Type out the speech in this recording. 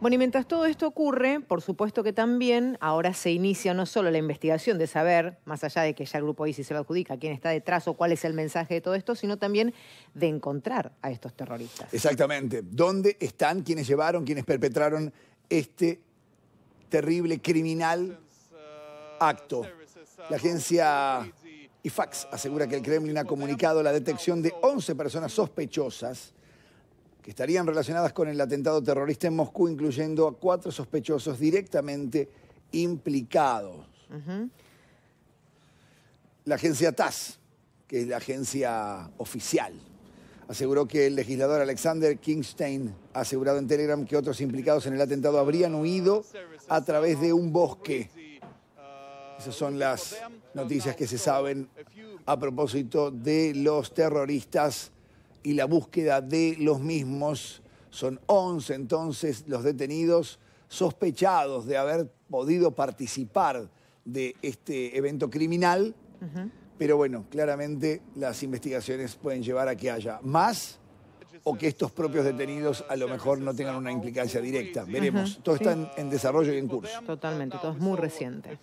Bueno, y mientras todo esto ocurre, por supuesto que también ahora se inicia no solo la investigación de saber, más allá de que ya el grupo ISIS se lo adjudica, quién está detrás o cuál es el mensaje de todo esto, sino también de encontrar a estos terroristas. Exactamente. ¿Dónde están quienes llevaron, quienes perpetraron este terrible, criminal acto? La agencia IFAX asegura que el Kremlin ha comunicado la detección de 11 personas sospechosas estarían relacionadas con el atentado terrorista en Moscú, incluyendo a cuatro sospechosos directamente implicados. La agencia TAS, que es la agencia oficial, aseguró que el legislador Alexander Kingstein ha asegurado en Telegram que otros implicados en el atentado habrían huido a través de un bosque. Esas son las noticias que se saben a propósito de los terroristas y la búsqueda de los mismos. Son 11 entonces los detenidos sospechados de haber podido participar de este evento criminal. Pero bueno, claramente las investigaciones pueden llevar a que haya más o que estos propios detenidos a lo mejor no tengan una implicancia directa. Veremos. Todo está en desarrollo y en curso. Totalmente, todo es muy reciente.